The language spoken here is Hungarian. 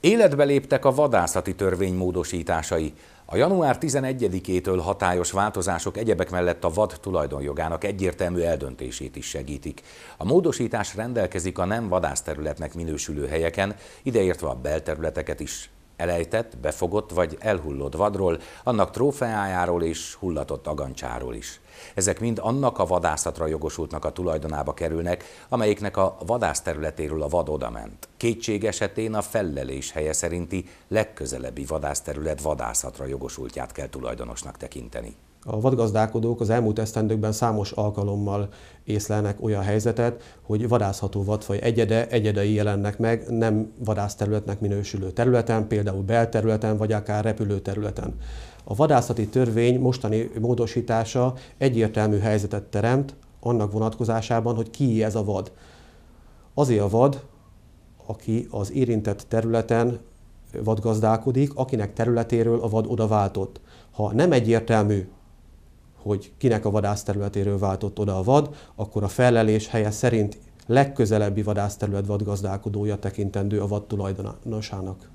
Életbe léptek a vadászati törvény módosításai. A január 11-től hatályos változások egyebek mellett a vad tulajdonjogának egyértelmű eldöntését is segítik. A módosítás rendelkezik a nem vadászterületnek minősülő helyeken, ideértve a belterületeket is elejtett, befogott vagy elhullott vadról, annak trófeájáról és hullatott agancsáról is. Ezek mind annak a vadászatra jogosultnak a tulajdonába kerülnek, amelyiknek a vadász területéről a vad odament. Kétség esetén a fellelés helye szerinti legközelebbi vadászterület vadászatra jogosultját kell tulajdonosnak tekinteni. A vadgazdálkodók az elmúlt esztendőkben számos alkalommal észlelnek olyan helyzetet, hogy vadászható vadfaj egyede, egyedei jelennek meg nem vadászterületnek minősülő területen, például belterületen vagy akár repülőterületen. A vadászati törvény mostani módosítása egyértelmű helyzetet teremt annak vonatkozásában, hogy ki ez a vad. Azért a vad, aki az érintett területen vadgazdálkodik, akinek területéről a vad odaváltott. Ha nem egyértelmű hogy kinek a vadászterületéről váltott oda a vad, akkor a felelés helye szerint legközelebbi vadászterület vadgazdálkodója tekintendő a vad tulajdonosának.